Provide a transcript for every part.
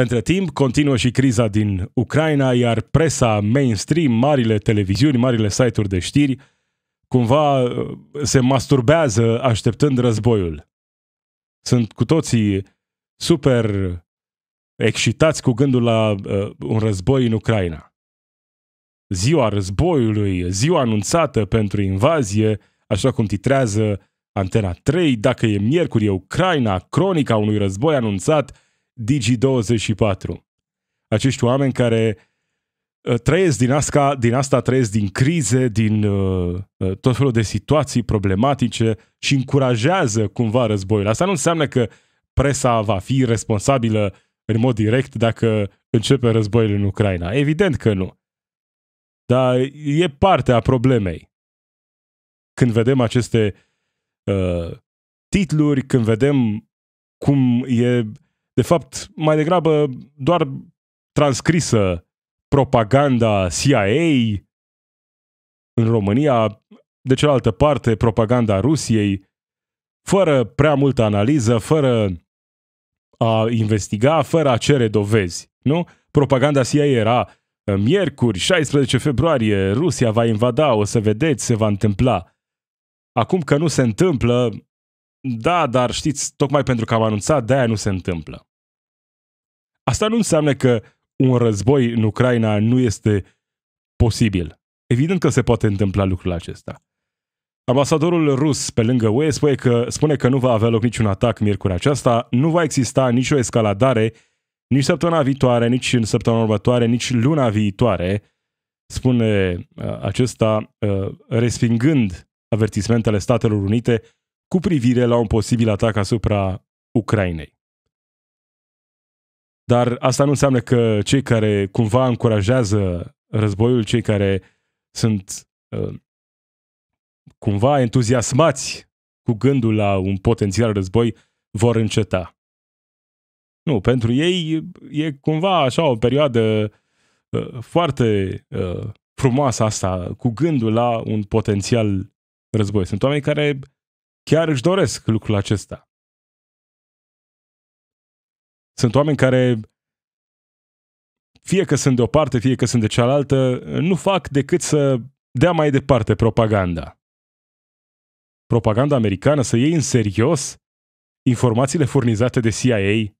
Între timp, continuă și criza din Ucraina, iar presa mainstream, marile televiziuni, marile site-uri de știri, cumva uh, se masturbează așteptând războiul. Sunt cu toții super excitați cu gândul la uh, un război în Ucraina. Ziua războiului, ziua anunțată pentru invazie, așa cum titrează Antena 3, dacă e miercuri, e Ucraina, cronica unui război anunțat – Digi24. Acești oameni care uh, trăiesc din asta, din asta trăiesc din crize, din uh, uh, tot felul de situații problematice și încurajează cumva războiul. Asta nu înseamnă că presa va fi responsabilă în mod direct dacă începe războiul în Ucraina. Evident că nu. Dar e parte a problemei. Când vedem aceste uh, titluri, când vedem cum e de fapt, mai degrabă doar transcrisă propaganda CIA în România, de cealaltă parte propaganda Rusiei, fără prea multă analiză, fără a investiga, fără a cere dovezi. Nu? Propaganda CIA era miercuri, 16 februarie, Rusia va invada, o să vedeți, se va întâmpla. Acum că nu se întâmplă, da, dar știți, tocmai pentru că am anunțat, de-aia nu se întâmplă. Asta nu înseamnă că un război în Ucraina nu este posibil. Evident că se poate întâmpla lucrul acesta. Ambasadorul rus pe lângă UE spune că, spune că nu va avea loc niciun atac miercuri aceasta, nu va exista nicio escaladare nici săptămâna viitoare, nici în săptămâna următoare, nici luna viitoare, spune uh, acesta, uh, respingând avertismentele Statelor Unite cu privire la un posibil atac asupra Ucrainei. Dar asta nu înseamnă că cei care cumva încurajează războiul, cei care sunt uh, cumva entuziasmați cu gândul la un potențial război, vor înceta. Nu, pentru ei e cumva așa o perioadă uh, foarte uh, frumoasă asta, cu gândul la un potențial război. Sunt oameni care chiar își doresc lucrul acesta. Sunt oameni care, fie că sunt de o parte, fie că sunt de cealaltă, nu fac decât să dea mai departe propaganda. Propaganda americană să iei în serios informațiile furnizate de CIA,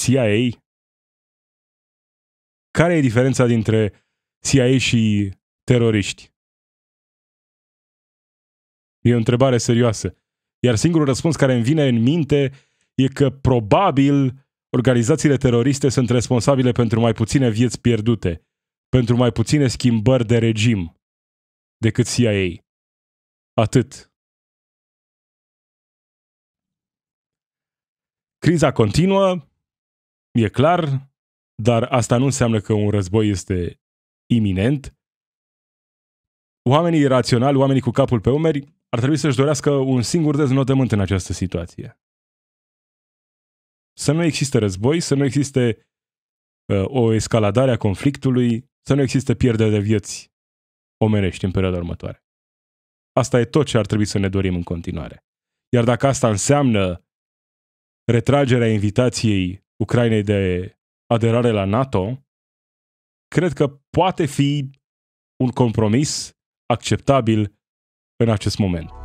CIA, care e diferența dintre CIA și teroriști? E o întrebare serioasă. Iar singurul răspuns care îmi vine în minte e că probabil organizațiile teroriste sunt responsabile pentru mai puține vieți pierdute, pentru mai puține schimbări de regim decât CIA. Atât. Criza continuă, e clar, dar asta nu înseamnă că un război este iminent. Oamenii raționali, oamenii cu capul pe umeri, ar trebui să-și dorească un singur deznodământ în această situație. Să nu existe război, să nu existe uh, o escaladare a conflictului, să nu existe pierdere de vieți omenești în perioada următoare. Asta e tot ce ar trebui să ne dorim în continuare. Iar dacă asta înseamnă retragerea invitației Ucrainei de aderare la NATO, cred că poate fi un compromis acceptabil în acest moment.